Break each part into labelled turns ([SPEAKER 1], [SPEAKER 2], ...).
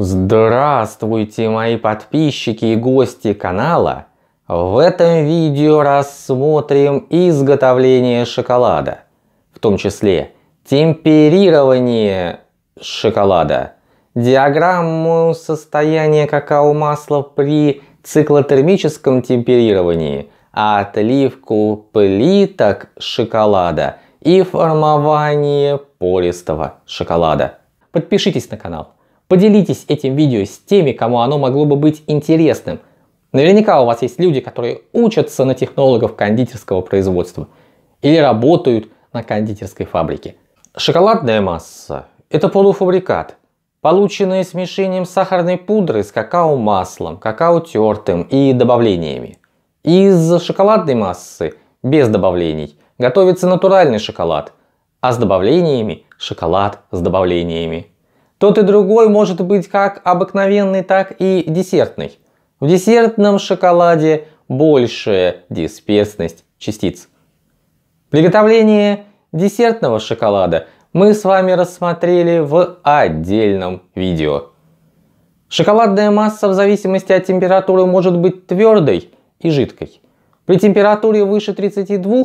[SPEAKER 1] Здравствуйте, мои подписчики и гости канала! В этом видео рассмотрим изготовление шоколада, в том числе темперирование шоколада, диаграмму состояния какао-масла при циклотермическом темперировании, отливку плиток шоколада и формование пористого шоколада. Подпишитесь на канал. Поделитесь этим видео с теми, кому оно могло бы быть интересным. Наверняка у вас есть люди, которые учатся на технологов кондитерского производства или работают на кондитерской фабрике. Шоколадная масса – это полуфабрикат, полученный смешением сахарной пудры с какао-маслом, какао-тертым и добавлениями. Из шоколадной массы, без добавлений, готовится натуральный шоколад, а с добавлениями – шоколад с добавлениями. Тот и другой может быть как обыкновенный, так и десертный. В десертном шоколаде большая дисперсность частиц. Приготовление десертного шоколада мы с вами рассмотрели в отдельном видео. Шоколадная масса в зависимости от температуры может быть твердой и жидкой. При температуре выше 32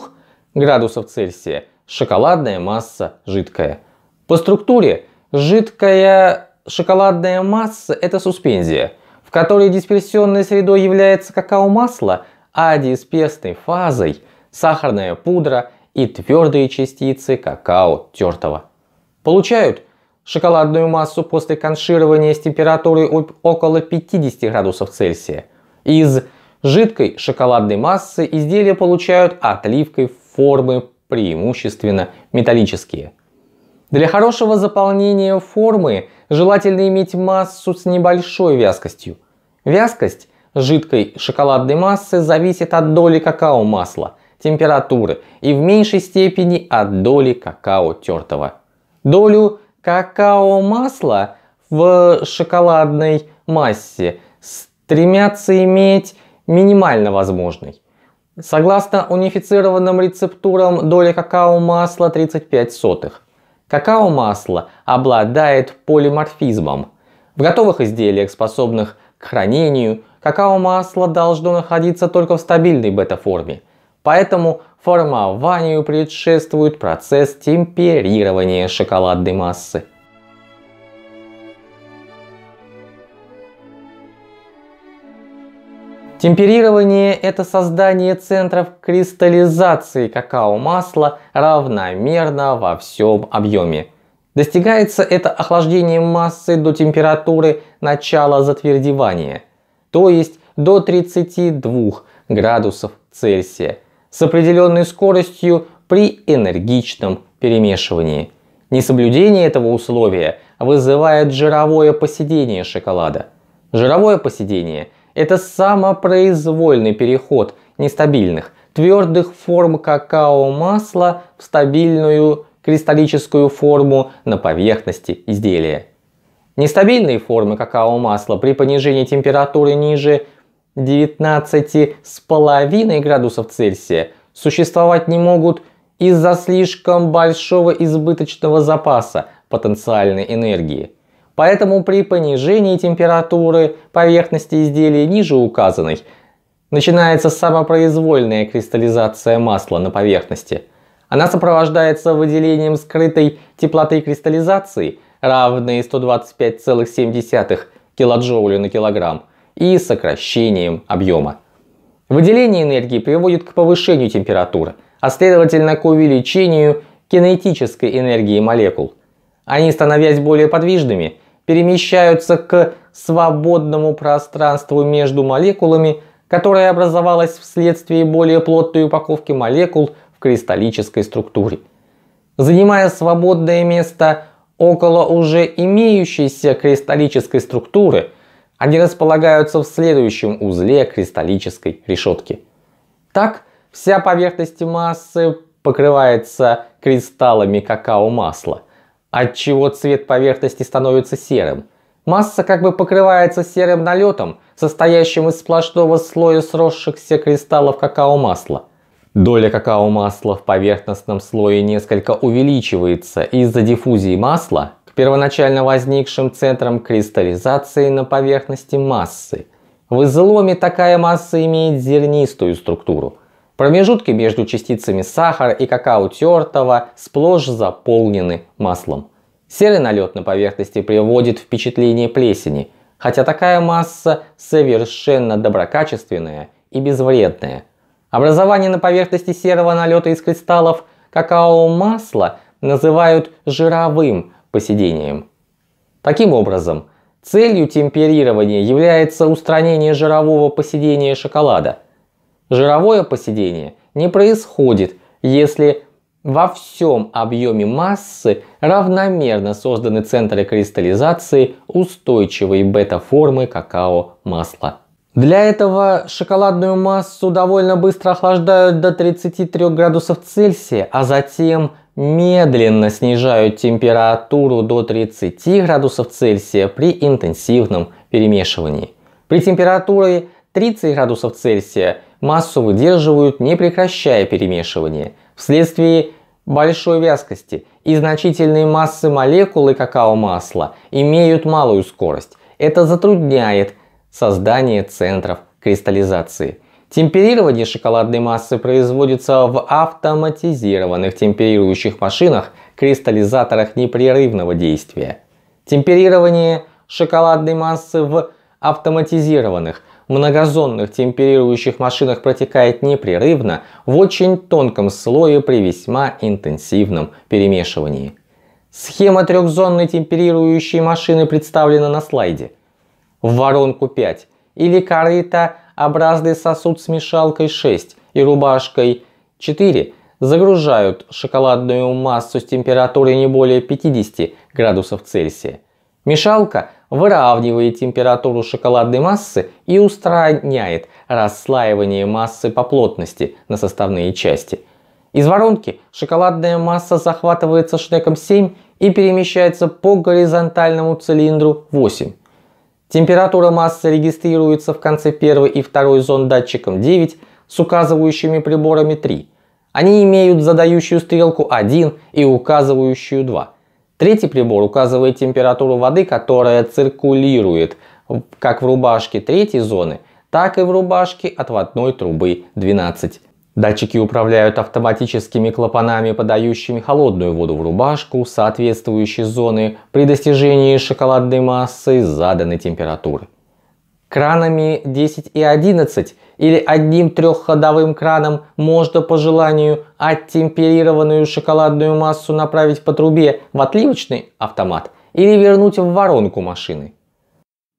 [SPEAKER 1] градусов Цельсия шоколадная масса жидкая. По структуре Жидкая шоколадная масса – это суспензия, в которой дисперсионной средой является какао-масло, а дисперсной фазой – сахарная пудра и твердые частицы какао тертого. Получают шоколадную массу после конширования с температурой около 50 градусов Цельсия. Из жидкой шоколадной массы изделия получают отливкой формы преимущественно металлические – для хорошего заполнения формы желательно иметь массу с небольшой вязкостью. Вязкость жидкой шоколадной массы зависит от доли какао-масла, температуры и в меньшей степени от доли какао тертого. Долю какао-масла в шоколадной массе стремятся иметь минимально возможной. Согласно унифицированным рецептурам, доля какао-масла 35 сотых – Какао-масло обладает полиморфизмом. В готовых изделиях, способных к хранению, какао-масло должно находиться только в стабильной бета-форме. Поэтому формованию предшествует процесс темперирования шоколадной массы. Темперирование – это создание центров кристаллизации какао-масла равномерно во всем объеме. Достигается это охлаждением массы до температуры начала затвердевания, то есть до 32 градусов Цельсия с определенной скоростью при энергичном перемешивании. Несоблюдение этого условия вызывает жировое поседение шоколада. Жировое поседение – это самопроизвольный переход нестабильных, твердых форм какао-масла в стабильную кристаллическую форму на поверхности изделия. Нестабильные формы какао-масла при понижении температуры ниже 19,5 градусов Цельсия существовать не могут из-за слишком большого избыточного запаса потенциальной энергии – Поэтому при понижении температуры поверхности изделия ниже указанной начинается самопроизвольная кристаллизация масла на поверхности. Она сопровождается выделением скрытой теплоты кристаллизации, равной 125,7 кДж на килограмм, и сокращением объема. Выделение энергии приводит к повышению температуры, а следовательно к увеличению кинетической энергии молекул. Они, становясь более подвижными, перемещаются к свободному пространству между молекулами, которое образовалось вследствие более плотной упаковки молекул в кристаллической структуре. Занимая свободное место около уже имеющейся кристаллической структуры, они располагаются в следующем узле кристаллической решетки. Так, вся поверхность массы покрывается кристаллами какао-масла – отчего цвет поверхности становится серым. Масса как бы покрывается серым налетом, состоящим из сплошного слоя сросшихся кристаллов какао-масла. Доля какао-масла в поверхностном слое несколько увеличивается из-за диффузии масла к первоначально возникшим центрам кристаллизации на поверхности массы. В изломе такая масса имеет зернистую структуру – Промежутки между частицами сахара и какао тертого сплошь заполнены маслом. Серый налет на поверхности приводит впечатление плесени, хотя такая масса совершенно доброкачественная и безвредная. Образование на поверхности серого налета из кристаллов какао-масла называют жировым поседением. Таким образом, целью темперирования является устранение жирового поседения шоколада, Жировое поседение не происходит, если во всем объеме массы равномерно созданы центры кристаллизации устойчивой бета-формы какао-масла. Для этого шоколадную массу довольно быстро охлаждают до 33 градусов Цельсия, а затем медленно снижают температуру до 30 градусов Цельсия при интенсивном перемешивании. При температуре 30 градусов Цельсия – массу выдерживают, не прекращая перемешивание. Вследствие большой вязкости и значительные массы молекулы какао-масла имеют малую скорость. Это затрудняет создание центров кристаллизации. Темперирование шоколадной массы производится в автоматизированных темперирующих машинах, кристаллизаторах непрерывного действия. Темперирование шоколадной массы в автоматизированных многозонных темперирующих машинах протекает непрерывно в очень тонком слое при весьма интенсивном перемешивании. Схема трехзонной темперирующей машины представлена на слайде. В воронку 5 или корыто-образный сосуд с мешалкой 6 и рубашкой 4 загружают шоколадную массу с температурой не более 50 градусов Цельсия. Мешалка – выравнивает температуру шоколадной массы и устраняет расслаивание массы по плотности на составные части. Из воронки шоколадная масса захватывается шнеком 7 и перемещается по горизонтальному цилиндру 8. Температура массы регистрируется в конце первой и второй зон датчиком 9 с указывающими приборами 3. Они имеют задающую стрелку 1 и указывающую 2. Третий прибор указывает температуру воды, которая циркулирует как в рубашке третьей зоны, так и в рубашке отводной трубы 12. Датчики управляют автоматическими клапанами, подающими холодную воду в рубашку соответствующей зоны при достижении шоколадной массы заданной температуры. Кранами 10 и 11 или одним трехходовым краном можно по желанию оттемперированную шоколадную массу направить по трубе в отливочный автомат или вернуть в воронку машины.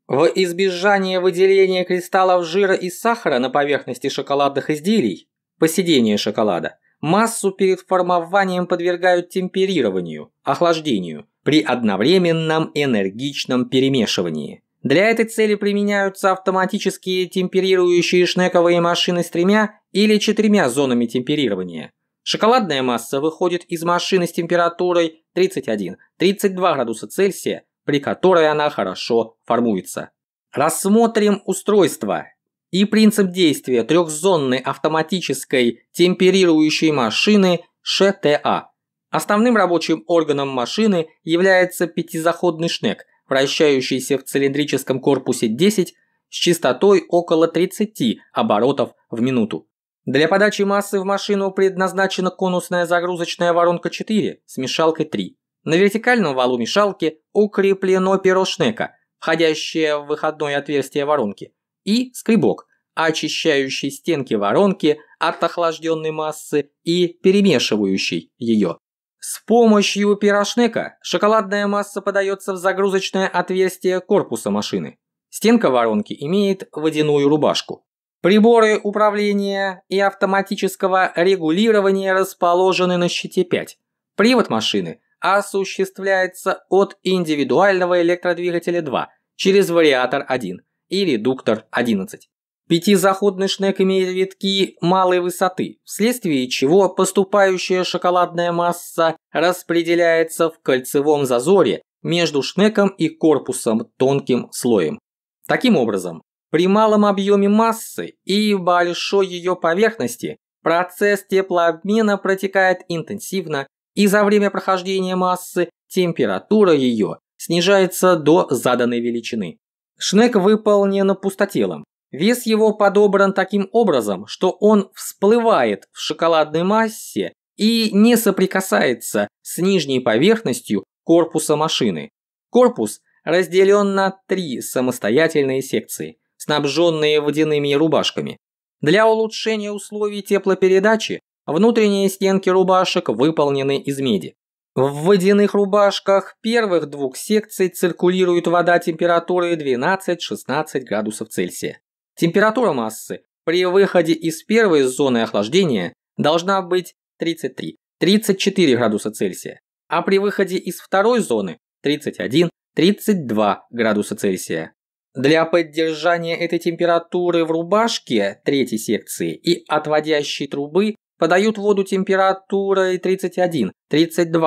[SPEAKER 1] В избежание выделения кристаллов жира и сахара на поверхности шоколадных изделий, поседение шоколада, массу перед формованием подвергают темперированию, охлаждению при одновременном энергичном перемешивании. Для этой цели применяются автоматические темперирующие шнековые машины с тремя или четырьмя зонами темперирования. Шоколадная масса выходит из машины с температурой 31-32 градуса Цельсия, при которой она хорошо формуется. Рассмотрим устройство и принцип действия трехзонной автоматической темперирующей машины ШТА. Основным рабочим органом машины является пятизаходный шнек – вращающийся в цилиндрическом корпусе 10 с частотой около 30 оборотов в минуту. Для подачи массы в машину предназначена конусная загрузочная воронка 4 с мешалкой 3. На вертикальном валу мешалки укреплено перо шнека, входящее в выходное отверстие воронки, и скребок, очищающий стенки воронки от охлажденной массы и перемешивающий ее. С помощью пирошнека шоколадная масса подается в загрузочное отверстие корпуса машины. Стенка воронки имеет водяную рубашку. Приборы управления и автоматического регулирования расположены на щите 5. Привод машины осуществляется от индивидуального электродвигателя 2 через вариатор 1 и редуктор 11. Пятизаходный шнек имеет витки малой высоты, вследствие чего поступающая шоколадная масса распределяется в кольцевом зазоре между шнеком и корпусом тонким слоем. Таким образом, при малом объеме массы и большой ее поверхности процесс теплообмена протекает интенсивно, и за время прохождения массы температура ее снижается до заданной величины. Шнек выполнен пустотелом, Вес его подобран таким образом, что он всплывает в шоколадной массе и не соприкасается с нижней поверхностью корпуса машины. Корпус разделен на три самостоятельные секции, снабженные водяными рубашками. Для улучшения условий теплопередачи внутренние стенки рубашек выполнены из меди. В водяных рубашках первых двух секций циркулирует вода температуры 12-16 градусов Цельсия. Температура массы при выходе из первой зоны охлаждения должна быть 33-34 градуса Цельсия, а при выходе из второй зоны 31-32 градуса Цельсия. Для поддержания этой температуры в рубашке третьей секции и отводящей трубы подают воду температурой 31-32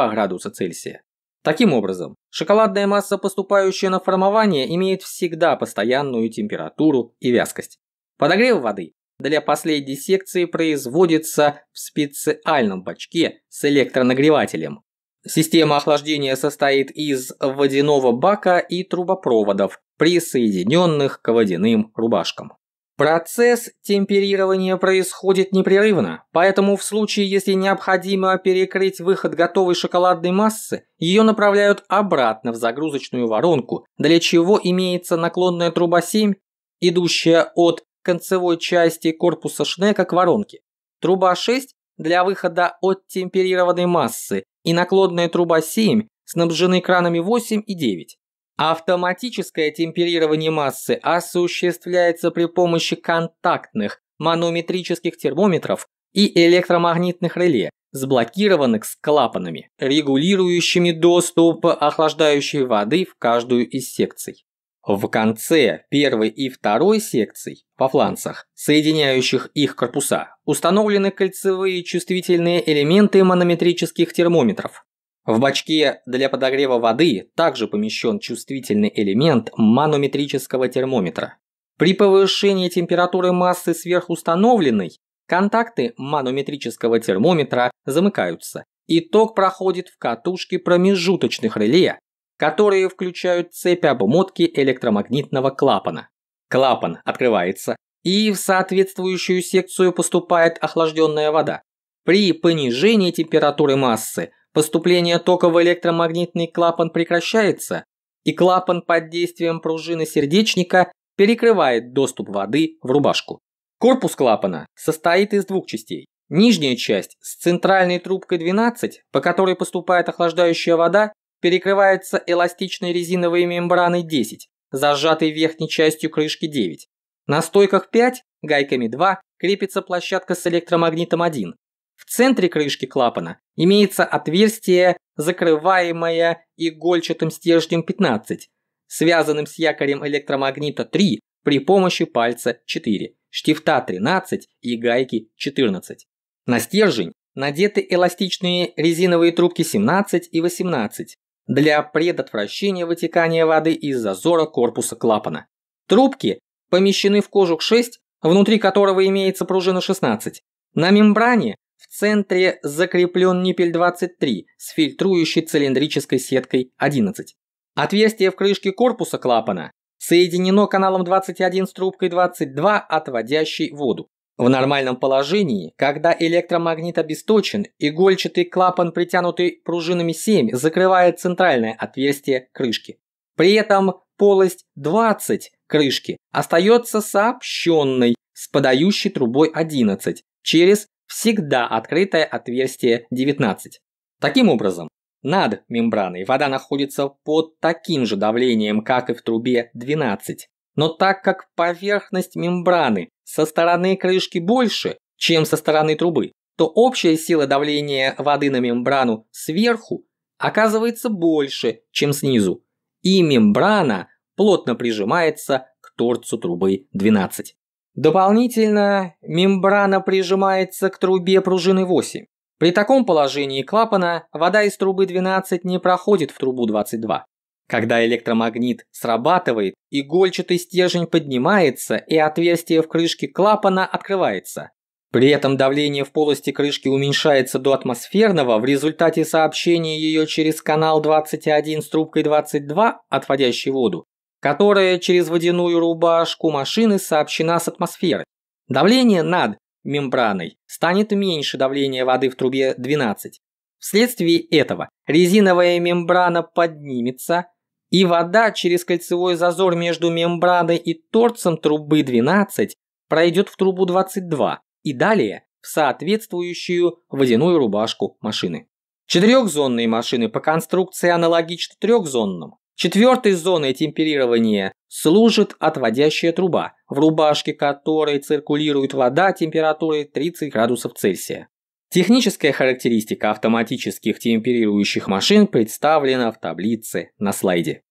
[SPEAKER 1] градуса Цельсия. Таким образом, шоколадная масса, поступающая на формование, имеет всегда постоянную температуру и вязкость. Подогрев воды для последней секции производится в специальном бачке с электронагревателем. Система охлаждения состоит из водяного бака и трубопроводов, присоединенных к водяным рубашкам. Процесс темперирования происходит непрерывно, поэтому в случае, если необходимо перекрыть выход готовой шоколадной массы, ее направляют обратно в загрузочную воронку, для чего имеется наклонная труба 7, идущая от концевой части корпуса шнека к воронке, труба 6 для выхода от темперированной массы и наклонная труба 7 снабжены кранами 8 и 9. Автоматическое темперирование массы осуществляется при помощи контактных манометрических термометров и электромагнитных реле, сблокированных с клапанами, регулирующими доступ охлаждающей воды в каждую из секций. В конце первой и второй секций, по фланцах, соединяющих их корпуса, установлены кольцевые чувствительные элементы манометрических термометров, в бачке для подогрева воды также помещен чувствительный элемент манометрического термометра. При повышении температуры массы сверхустановленной, контакты манометрического термометра замыкаются, и ток проходит в катушке промежуточных реле, которые включают цепь обмотки электромагнитного клапана. Клапан открывается, и в соответствующую секцию поступает охлажденная вода. При понижении температуры массы поступление тока в электромагнитный клапан прекращается, и клапан под действием пружины сердечника перекрывает доступ воды в рубашку. Корпус клапана состоит из двух частей. Нижняя часть с центральной трубкой 12, по которой поступает охлаждающая вода, перекрывается эластичной резиновой мембраной 10, зажатой верхней частью крышки 9. На стойках 5, гайками 2, крепится площадка с электромагнитом 1, в центре крышки клапана имеется отверстие, закрываемое игольчатым стержнем 15, связанным с якорем электромагнита 3 при помощи пальца 4, штифта 13 и гайки 14. На стержень надеты эластичные резиновые трубки 17 и 18 для предотвращения вытекания воды из зазора корпуса клапана. Трубки помещены в кожух 6, внутри которого имеется пружина 16. На мембране в центре закреплен ниппель-23 с фильтрующей цилиндрической сеткой 11. Отверстие в крышке корпуса клапана соединено каналом 21 с трубкой 22, отводящей воду. В нормальном положении, когда электромагнит обесточен, игольчатый клапан, притянутый пружинами 7, закрывает центральное отверстие крышки. При этом полость 20 крышки остается сообщенной с подающей трубой 11 через всегда открытое отверстие 19. Таким образом, над мембраной вода находится под таким же давлением, как и в трубе 12. Но так как поверхность мембраны со стороны крышки больше, чем со стороны трубы, то общая сила давления воды на мембрану сверху оказывается больше, чем снизу, и мембрана плотно прижимается к торцу трубы 12. Дополнительно мембрана прижимается к трубе пружины 8. При таком положении клапана вода из трубы 12 не проходит в трубу 22. Когда электромагнит срабатывает, игольчатый стержень поднимается и отверстие в крышке клапана открывается. При этом давление в полости крышки уменьшается до атмосферного в результате сообщения ее через канал 21 с трубкой 22, отводящей воду, которая через водяную рубашку машины сообщена с атмосферы. Давление над мембраной станет меньше давления воды в трубе 12. Вследствие этого резиновая мембрана поднимется, и вода через кольцевой зазор между мембраной и торцем трубы 12 пройдет в трубу 22 и далее в соответствующую водяную рубашку машины. Четырехзонные машины по конструкции аналогичны трехзонным, Четвертой зоной темперирования служит отводящая труба, в рубашке которой циркулирует вода температурой 30 градусов Цельсия. Техническая характеристика автоматических темперирующих машин представлена в таблице на слайде.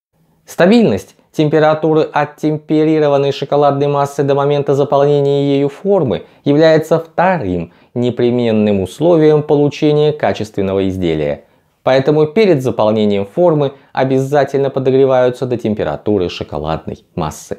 [SPEAKER 1] Стабильность температуры от темперированной шоколадной массы до момента заполнения ею формы является вторым непременным условием получения качественного изделия. Поэтому перед заполнением формы обязательно подогреваются до температуры шоколадной массы.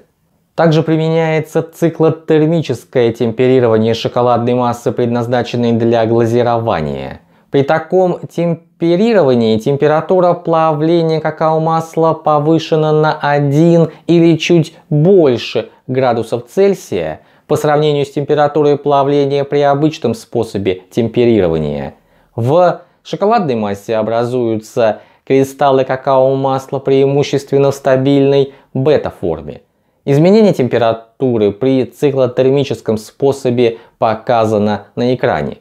[SPEAKER 1] Также применяется циклотермическое темперирование шоколадной массы, предназначенной для глазирования. При таком темперировании температура плавления какао-масла повышена на 1 или чуть больше градусов Цельсия по сравнению с температурой плавления при обычном способе темперирования. В шоколадной массе образуются кристаллы какао-масла преимущественно в стабильной бета-форме. Изменение температуры при циклотермическом способе показано на экране.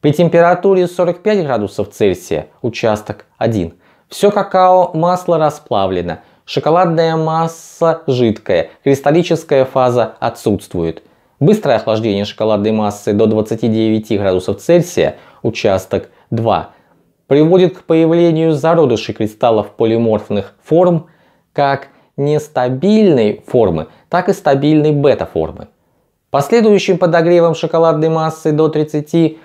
[SPEAKER 1] При температуре 45 градусов Цельсия, участок 1, все какао-масло расплавлено, шоколадная масса жидкая, кристаллическая фаза отсутствует. Быстрое охлаждение шоколадной массы до 29 градусов Цельсия, участок 2, приводит к появлению зародышей кристаллов полиморфных форм как нестабильной формы, так и стабильной бета-формы. Последующим подогревом шоколадной массы до 31-32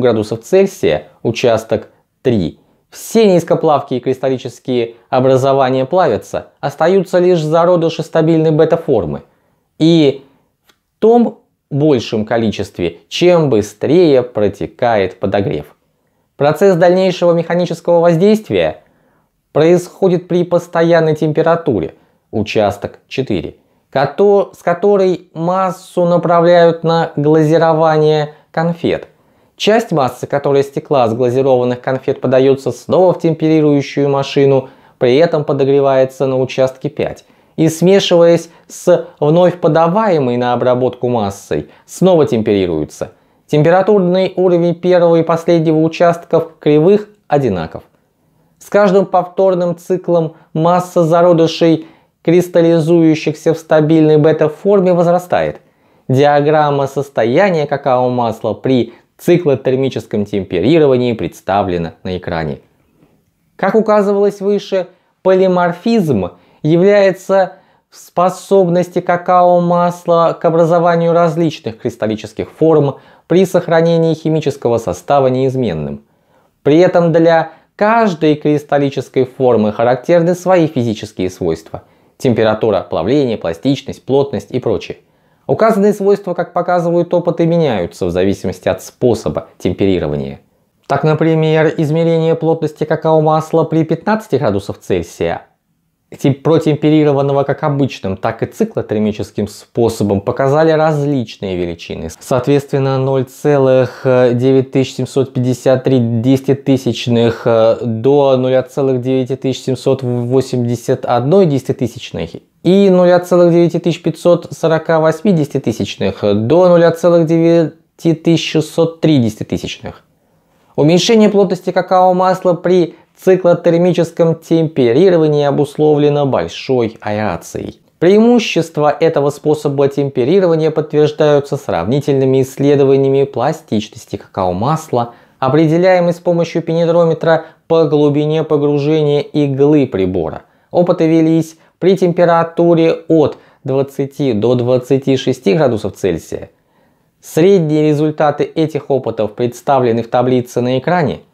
[SPEAKER 1] градусов Цельсия участок 3 все низкоплавкие кристаллические образования плавятся, остаются лишь зародыши стабильной бета-формы. И в том большем количестве, чем быстрее протекает подогрев. Процесс дальнейшего механического воздействия происходит при постоянной температуре, участок 4, с которой массу направляют на глазирование конфет. Часть массы, которая стекла с глазированных конфет, подается снова в темперирующую машину, при этом подогревается на участке 5 и смешиваясь с вновь подаваемой на обработку массой, снова темперируются. Температурный уровень первого и последнего участков кривых одинаков. С каждым повторным циклом масса зародышей, кристаллизующихся в стабильной бета-форме, возрастает. Диаграмма состояния какао-масла при циклотермическом темперировании представлена на экране. Как указывалось выше, полиморфизм – является в способности какао-масла к образованию различных кристаллических форм при сохранении химического состава неизменным. При этом для каждой кристаллической формы характерны свои физические свойства – температура, плавление, пластичность, плотность и прочее. Указанные свойства, как показывают опыты, меняются в зависимости от способа темперирования. Так, например, измерение плотности какао-масла при 15 градусах Цельсия протемперированного как обычным, так и циклотермическим способом показали различные величины. Соответственно, 0,9753 десятитысячных э, до 0,9781 десятитысячных и 0,9548 десятитысячных э, до 0,9630 тысячных. Уменьшение плотности какао-масла при циклотермическом темперировании обусловлено большой аэрацией. Преимущества этого способа темперирования подтверждаются сравнительными исследованиями пластичности какао-масла, определяемой с помощью пенедрометра по глубине погружения иглы прибора. Опыты велись при температуре от 20 до 26 градусов Цельсия. Средние результаты этих опытов представлены в таблице на экране –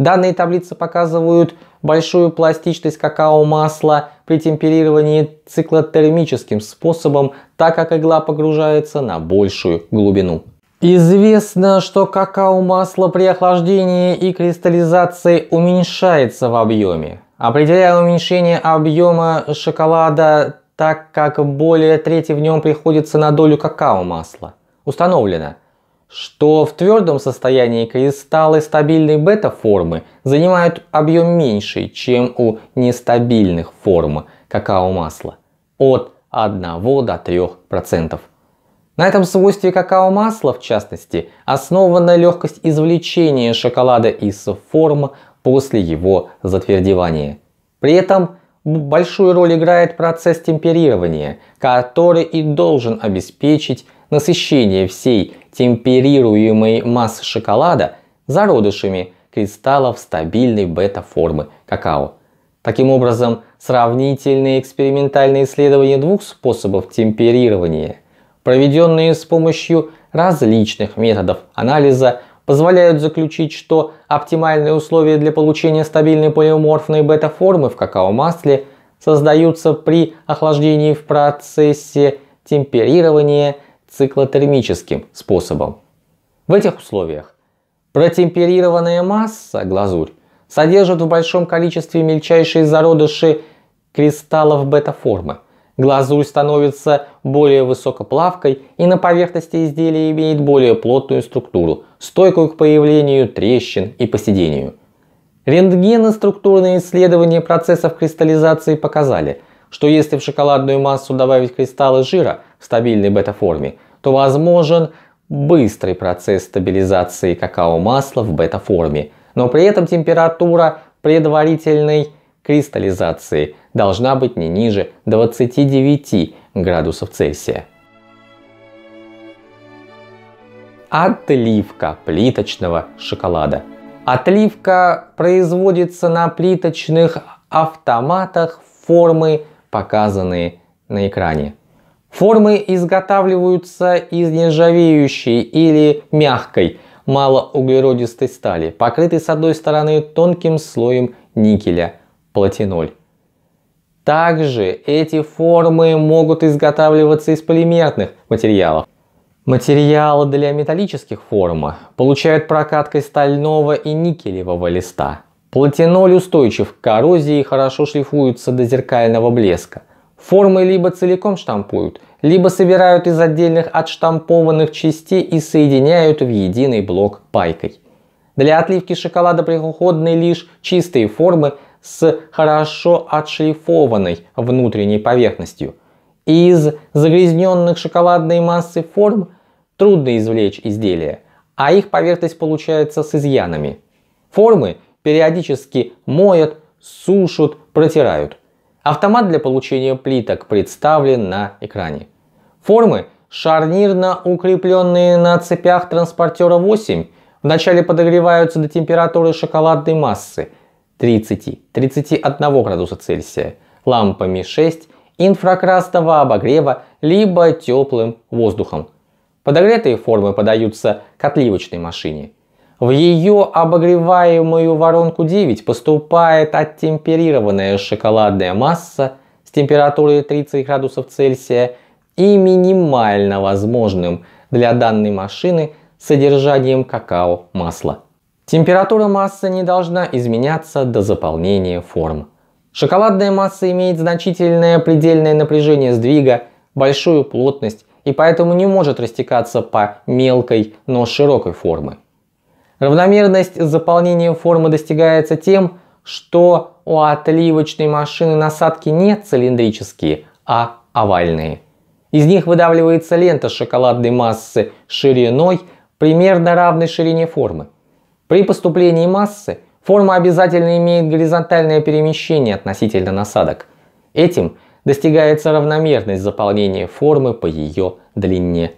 [SPEAKER 1] Данные таблицы показывают большую пластичность какао-масла при темперировании циклотермическим способом, так как игла погружается на большую глубину. Известно, что какао-масло при охлаждении и кристаллизации уменьшается в объеме. Определяя уменьшение объема шоколада, так как более трети в нем приходится на долю какао-масла. Установлено, что в твердом состоянии кристаллы стабильной бета-формы занимают объем меньший, чем у нестабильных форм какао-масла от 1 до 3%. На этом свойстве какао-масла, в частности, основана легкость извлечения шоколада из форм после его затвердевания. При этом большую роль играет процесс темперирования, который и должен обеспечить насыщение всей темперируемой массы шоколада зародышами кристаллов стабильной бета-формы какао. Таким образом, сравнительные экспериментальные исследования двух способов темперирования, проведенные с помощью различных методов анализа, позволяют заключить, что оптимальные условия для получения стабильной полиморфной бета-формы в какао-масле создаются при охлаждении в процессе темперирования – циклотермическим способом. В этих условиях протемперированная масса, глазурь, содержит в большом количестве мельчайшие зародыши кристаллов бета-формы. Глазурь становится более высокоплавкой и на поверхности изделия имеет более плотную структуру, стойкую к появлению трещин и поседению. Рентгеноструктурные исследования процессов кристаллизации показали, что если в шоколадную массу добавить кристаллы жира в стабильной бета-форме – то возможен быстрый процесс стабилизации какао-масла в бета-форме, но при этом температура предварительной кристаллизации должна быть не ниже 29 градусов Цельсия. Отливка плиточного шоколада. Отливка производится на плиточных автоматах формы, показанные на экране. Формы изготавливаются из нержавеющей или мягкой малоуглеродистой стали, покрытой с одной стороны тонким слоем никеля – платиноль. Также эти формы могут изготавливаться из полимерных материалов. Материалы для металлических форм получают прокаткой стального и никелевого листа. Платиноль устойчив к коррозии и хорошо шлифуется до зеркального блеска. Формы либо целиком штампуют, либо собирают из отдельных отштампованных частей и соединяют в единый блок пайкой. Для отливки шоколада пригодны лишь чистые формы с хорошо отшлифованной внутренней поверхностью. Из загрязненных шоколадной массы форм трудно извлечь изделия, а их поверхность получается с изъянами. Формы периодически моют, сушат, протирают. Автомат для получения плиток представлен на экране. Формы шарнирно укрепленные на цепях транспортера 8 вначале подогреваются до температуры шоколадной массы 30-31 градуса Цельсия лампами 6 инфракрасного обогрева либо теплым воздухом. Подогретые формы подаются к отливочной машине – в ее обогреваемую воронку 9 поступает оттемперированная шоколадная масса с температурой 30 градусов Цельсия и минимально возможным для данной машины содержанием какао масла. Температура массы не должна изменяться до заполнения форм. Шоколадная масса имеет значительное предельное напряжение сдвига, большую плотность и поэтому не может растекаться по мелкой, но широкой форме. Равномерность заполнения формы достигается тем, что у отливочной машины насадки не цилиндрические, а овальные. Из них выдавливается лента шоколадной массы шириной, примерно равной ширине формы. При поступлении массы форма обязательно имеет горизонтальное перемещение относительно насадок. Этим достигается равномерность заполнения формы по ее длине.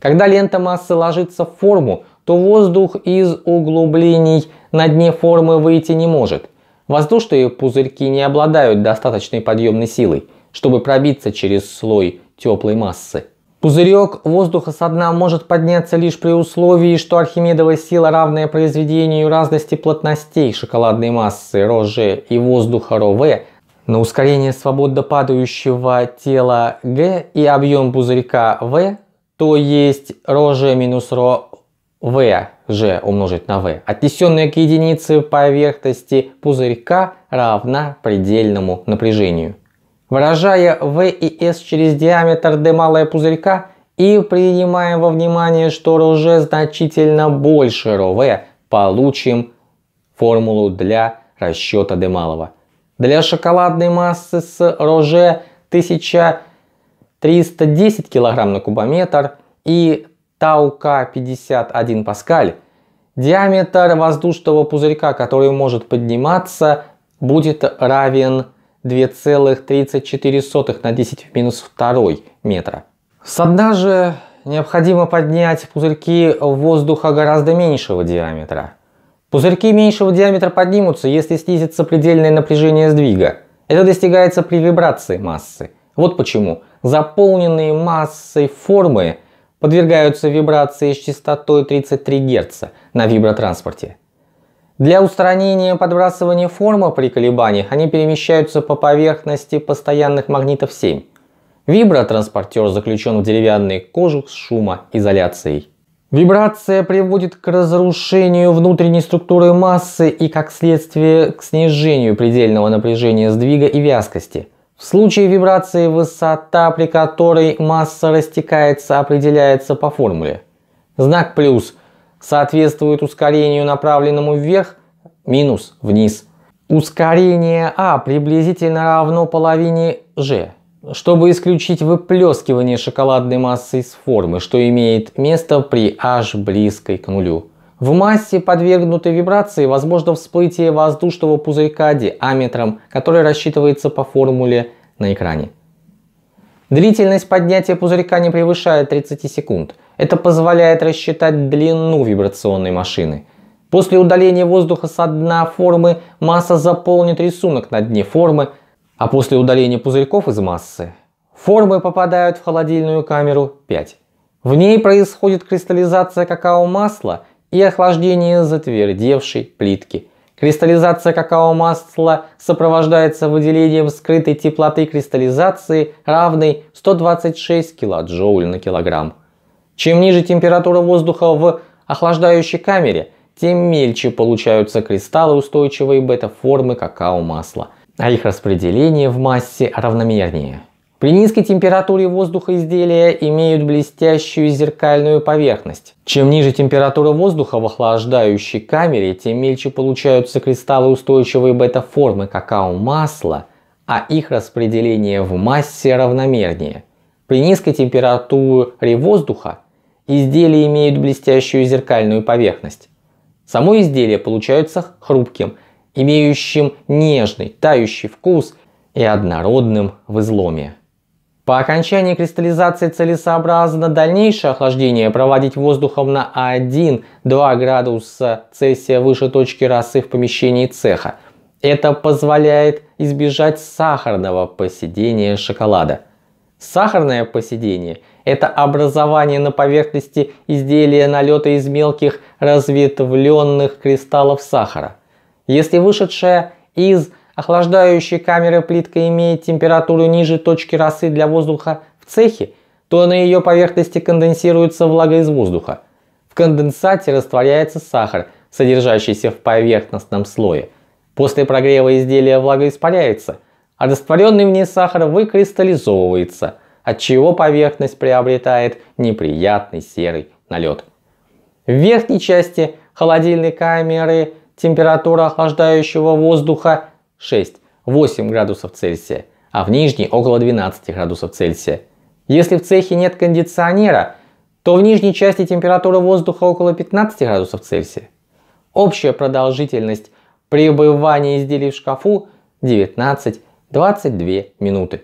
[SPEAKER 1] Когда лента массы ложится в форму, то воздух из углублений на дне формы выйти не может. Воздушные пузырьки не обладают достаточной подъемной силой, чтобы пробиться через слой теплой массы. Пузырек воздуха со дна может подняться лишь при условии, что архимедовая сила, равная произведению разности плотностей шоколадной массы ρg и воздуха ρV, на ускорение свободно падающего тела г и объем пузырька в, то есть ρg минус ро v g умножить на v, Отнесенная к единице поверхности пузырька равна предельному напряжению. Выражая v и s через диаметр d малое пузырька и принимая во внимание, что ρg значительно больше ρv, получим формулу для расчета d малого. Для шоколадной массы с ρg 1310 кг на кубометр и ТАУК-51 Паскаль, диаметр воздушного пузырька, который может подниматься, будет равен 2,34 на 10 в минус 2 метра. Со дна же необходимо поднять пузырьки воздуха гораздо меньшего диаметра. Пузырьки меньшего диаметра поднимутся, если снизится предельное напряжение сдвига. Это достигается при вибрации массы. Вот почему заполненные массой формы – подвергаются вибрации с частотой 33 Гц на вибротранспорте. Для устранения подбрасывания формы при колебании они перемещаются по поверхности постоянных магнитов 7. Вибротранспортер заключен в деревянный кожух с шумоизоляцией. Вибрация приводит к разрушению внутренней структуры массы и, как следствие, к снижению предельного напряжения сдвига и вязкости – в случае вибрации высота, при которой масса растекается, определяется по формуле. Знак плюс соответствует ускорению, направленному вверх, минус вниз. Ускорение А приблизительно равно половине G. Чтобы исключить выплескивание шоколадной массы из формы, что имеет место при H близкой к нулю. В массе, подвергнутой вибрации, возможно всплытие воздушного пузырька диаметром, который рассчитывается по формуле на экране. Длительность поднятия пузырька не превышает 30 секунд. Это позволяет рассчитать длину вибрационной машины. После удаления воздуха с дна формы масса заполнит рисунок на дне формы, а после удаления пузырьков из массы формы попадают в холодильную камеру 5. В ней происходит кристаллизация какао-масла – и охлаждение затвердевшей плитки. Кристаллизация какао-масла сопровождается выделением скрытой теплоты кристаллизации, равной 126 кДж на килограмм. Чем ниже температура воздуха в охлаждающей камере, тем мельче получаются кристаллы устойчивой бета-формы какао-масла, а их распределение в массе равномернее. При низкой температуре воздуха изделия имеют блестящую зеркальную поверхность. Чем ниже температура воздуха в охлаждающей камере, тем мельче получаются кристаллы устойчивой бета-формы какао-масла, а их распределение в массе равномернее. При низкой температуре воздуха изделия имеют блестящую зеркальную поверхность. Само изделие получается хрупким, имеющим нежный, тающий вкус и однородным в изломе. По окончании кристаллизации целесообразно дальнейшее охлаждение проводить воздухом на 1-2 градуса Цельсия выше точки росы в помещении цеха. Это позволяет избежать сахарного поседения шоколада. Сахарное поседение – это образование на поверхности изделия налета из мелких разветвленных кристаллов сахара. Если вышедшая из охлаждающая камера плитка имеет температуру ниже точки росы для воздуха в цехе, то на ее поверхности конденсируется влага из воздуха. В конденсате растворяется сахар, содержащийся в поверхностном слое. После прогрева изделия влага испаряется, а растворенный в ней сахар выкристаллизовывается, отчего поверхность приобретает неприятный серый налет. В верхней части холодильной камеры температура охлаждающего воздуха 6-8 градусов Цельсия, а в нижней около 12 градусов Цельсия. Если в цехе нет кондиционера, то в нижней части температура воздуха около 15 градусов Цельсия. Общая продолжительность пребывания изделий в шкафу 19-22 минуты.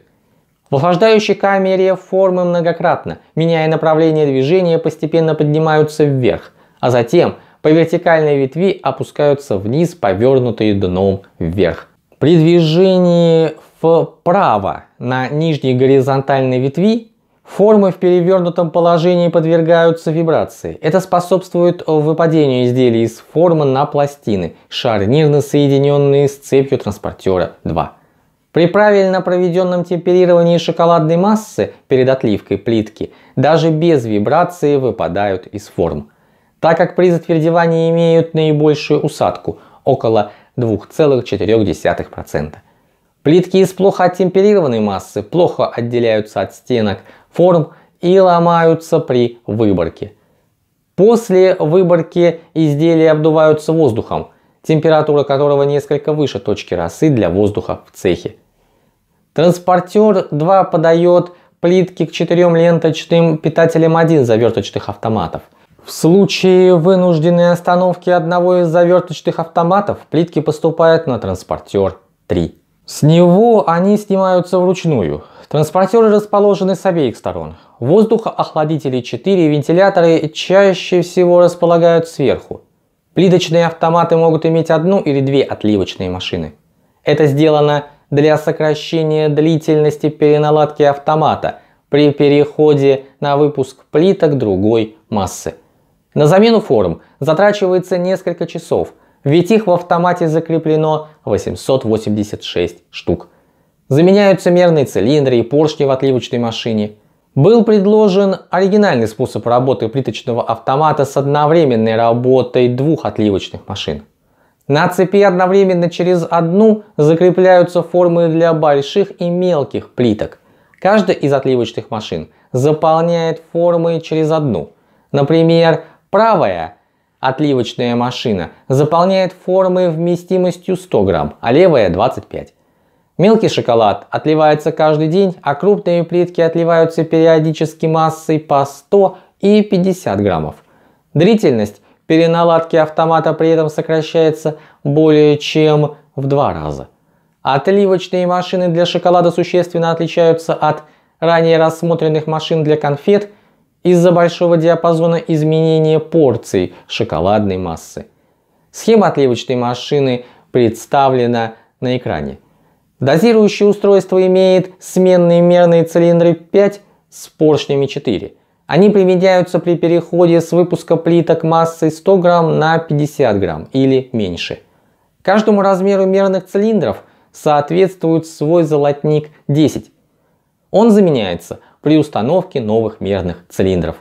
[SPEAKER 1] В охлаждающей камере формы многократно, меняя направление движения, постепенно поднимаются вверх, а затем по вертикальной ветви опускаются вниз, повернутые дном вверх. При движении вправо на нижней горизонтальной ветви формы в перевернутом положении подвергаются вибрации. Это способствует выпадению изделий из формы на пластины, шарнирно соединенные с цепью транспортера 2. При правильно проведенном темперировании шоколадной массы перед отливкой плитки даже без вибрации выпадают из форм, так как при затвердевании имеют наибольшую усадку – около 2,4%. Плитки из плохо оттемперированной массы плохо отделяются от стенок форм и ломаются при выборке. После выборки изделия обдуваются воздухом, температура которого несколько выше точки росы для воздуха в цехе. Транспортер 2 подает плитки к четырем ленточным питателям 1 заверточных автоматов – в случае вынужденной остановки одного из заверточных автоматов плитки поступают на транспортер 3. С него они снимаются вручную. Транспортеры расположены с обеих сторон. Воздухоохладители 4 и вентиляторы чаще всего располагают сверху. Плиточные автоматы могут иметь одну или две отливочные машины. Это сделано для сокращения длительности переналадки автомата при переходе на выпуск плиток другой массы. На замену форм затрачивается несколько часов, ведь их в автомате закреплено 886 штук. Заменяются мерные цилиндры и поршни в отливочной машине. Был предложен оригинальный способ работы плиточного автомата с одновременной работой двух отливочных машин. На цепи одновременно через одну закрепляются формы для больших и мелких плиток. Каждая из отливочных машин заполняет формы через одну. Например, Правая отливочная машина заполняет формы вместимостью 100 грамм, а левая 25. Мелкий шоколад отливается каждый день, а крупные плитки отливаются периодически массой по 100 и 50 граммов. Длительность переналадки автомата при этом сокращается более чем в два раза. Отливочные машины для шоколада существенно отличаются от ранее рассмотренных машин для конфет – из-за большого диапазона изменения порций шоколадной массы. Схема отливочной машины представлена на экране. Дозирующее устройство имеет сменные мерные цилиндры 5 с поршнями 4. Они применяются при переходе с выпуска плиток массой 100 грамм на 50 грамм или меньше. Каждому размеру мерных цилиндров соответствует свой золотник 10. Он заменяется при установке новых мерных цилиндров.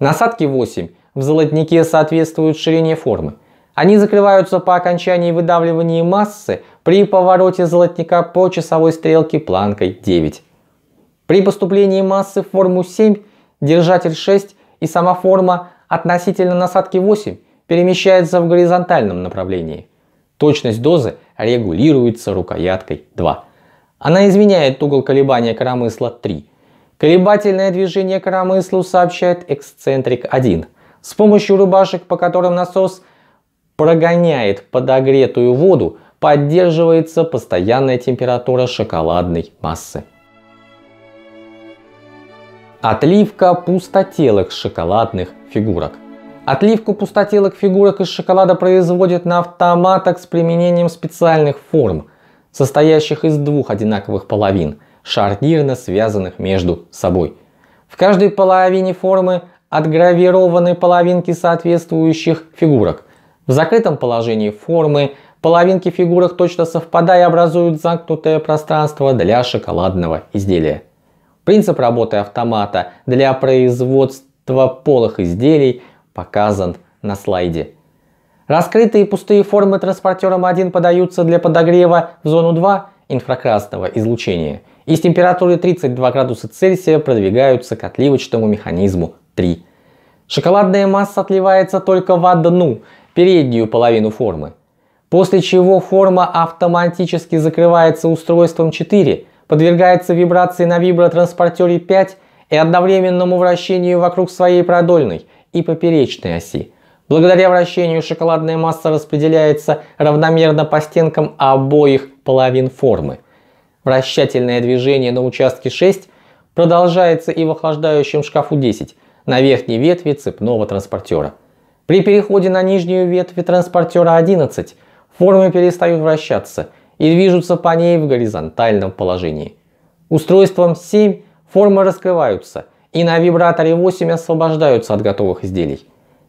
[SPEAKER 1] Насадки 8 в золотнике соответствуют ширине формы. Они закрываются по окончании выдавливания массы при повороте золотника по часовой стрелке планкой 9. При поступлении массы в форму 7 держатель 6 и сама форма относительно насадки 8 перемещается в горизонтальном направлении. Точность дозы регулируется рукояткой 2. Она изменяет угол колебания коромысла 3 Колебательное движение коромыслу сообщает эксцентрик 1. С помощью рубашек, по которым насос прогоняет подогретую воду, поддерживается постоянная температура шоколадной массы. Отливка пустотелых шоколадных фигурок. Отливку пустотелых фигурок из шоколада производят на автоматах с применением специальных форм, состоящих из двух одинаковых половин – шарнирно связанных между собой. В каждой половине формы отгравированы половинки соответствующих фигурок. В закрытом положении формы половинки фигурок точно совпадая образуют замкнутое пространство для шоколадного изделия. Принцип работы автомата для производства полых изделий показан на слайде. Раскрытые пустые формы транспортером 1 подаются для подогрева в зону 2 инфракрасного излучения – из температуры 32 градуса Цельсия продвигаются к отливочному механизму 3. Шоколадная масса отливается только в одну, переднюю половину формы. После чего форма автоматически закрывается устройством 4, подвергается вибрации на вибротранспортере 5 и одновременному вращению вокруг своей продольной и поперечной оси. Благодаря вращению шоколадная масса распределяется равномерно по стенкам обоих половин формы. Вращательное движение на участке 6 продолжается и в охлаждающем шкафу 10 на верхней ветви цепного транспортера. При переходе на нижнюю ветвь транспортера 11 формы перестают вращаться и движутся по ней в горизонтальном положении. Устройством 7 формы раскрываются и на вибраторе 8 освобождаются от готовых изделий.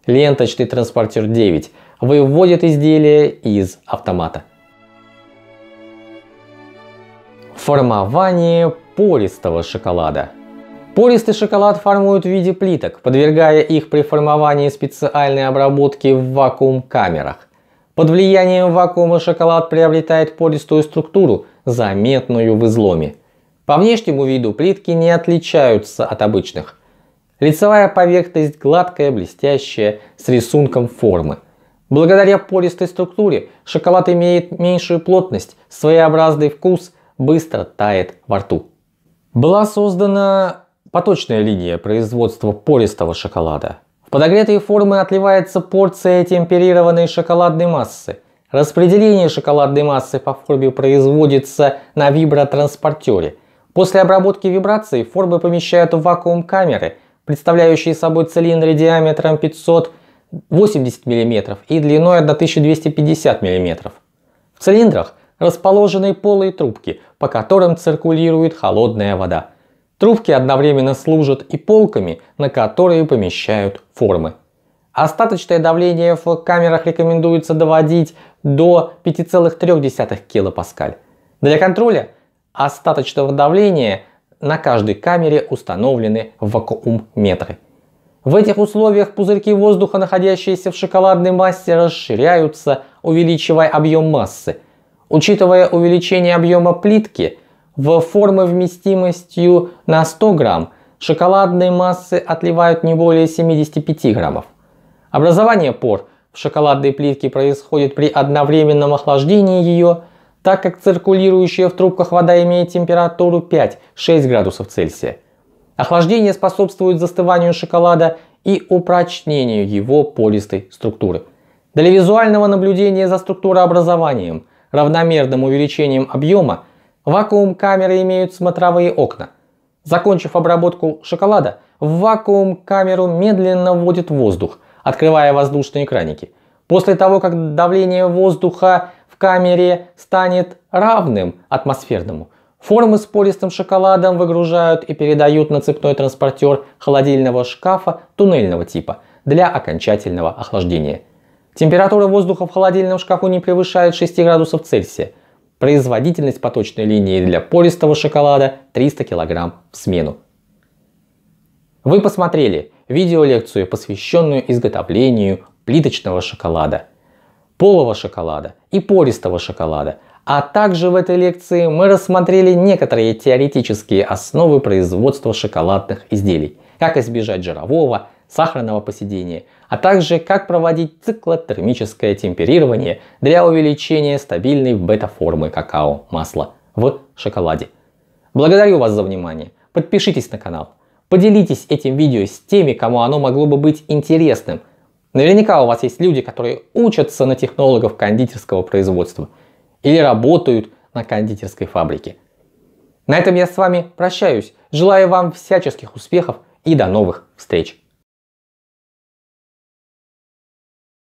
[SPEAKER 1] Ленточный транспортер 9 выводит изделия из автомата. Формование пористого шоколада. Пористый шоколад формуют в виде плиток, подвергая их при формовании специальной обработки в вакуум-камерах. Под влиянием вакуума шоколад приобретает пористую структуру, заметную в изломе. По внешнему виду плитки не отличаются от обычных. Лицевая поверхность гладкая, блестящая, с рисунком формы. Благодаря пористой структуре шоколад имеет меньшую плотность, своеобразный вкус – быстро тает во рту. Была создана поточная линия производства пористого шоколада. В подогретые формы отливается порция темперированной шоколадной массы. Распределение шоколадной массы по форме производится на вибротранспортере. После обработки вибраций формы помещают в вакуум камеры, представляющие собой цилиндры диаметром 580 мм и длиной 1250 мм. В цилиндрах расположены полые трубки, по которым циркулирует холодная вода. Трубки одновременно служат и полками, на которые помещают формы. Остаточное давление в камерах рекомендуется доводить до 5,3 кПа. Для контроля остаточного давления на каждой камере установлены вакуум-метры. В этих условиях пузырьки воздуха, находящиеся в шоколадной массе, расширяются, увеличивая объем массы – Учитывая увеличение объема плитки, в формы вместимостью на 100 грамм шоколадные массы отливают не более 75 граммов. Образование пор в шоколадной плитке происходит при одновременном охлаждении ее, так как циркулирующая в трубках вода имеет температуру 5-6 градусов Цельсия. Охлаждение способствует застыванию шоколада и упрочнению его пористой структуры. Для визуального наблюдения за структурообразованием – равномерным увеличением объема, вакуум-камеры имеют смотровые окна. Закончив обработку шоколада, в вакуум-камеру медленно вводит воздух, открывая воздушные краники. После того, как давление воздуха в камере станет равным атмосферному, формы с пористым шоколадом выгружают и передают на цепной транспортер холодильного шкафа туннельного типа для окончательного охлаждения. Температура воздуха в холодильном шкафу не превышает 6 градусов Цельсия. Производительность поточной линии для пористого шоколада 300 кг в смену. Вы посмотрели видеолекцию, посвященную изготовлению плиточного шоколада, полого шоколада и пористого шоколада, а также в этой лекции мы рассмотрели некоторые теоретические основы производства шоколадных изделий, как избежать жирового, сахарного поседения а также как проводить циклотермическое темперирование для увеличения стабильной бета-формы какао-масла в шоколаде. Благодарю вас за внимание, подпишитесь на канал, поделитесь этим видео с теми, кому оно могло бы быть интересным. Наверняка у вас есть люди, которые учатся на технологов кондитерского производства или работают на кондитерской фабрике. На этом я с вами прощаюсь, желаю вам всяческих успехов и до новых встреч!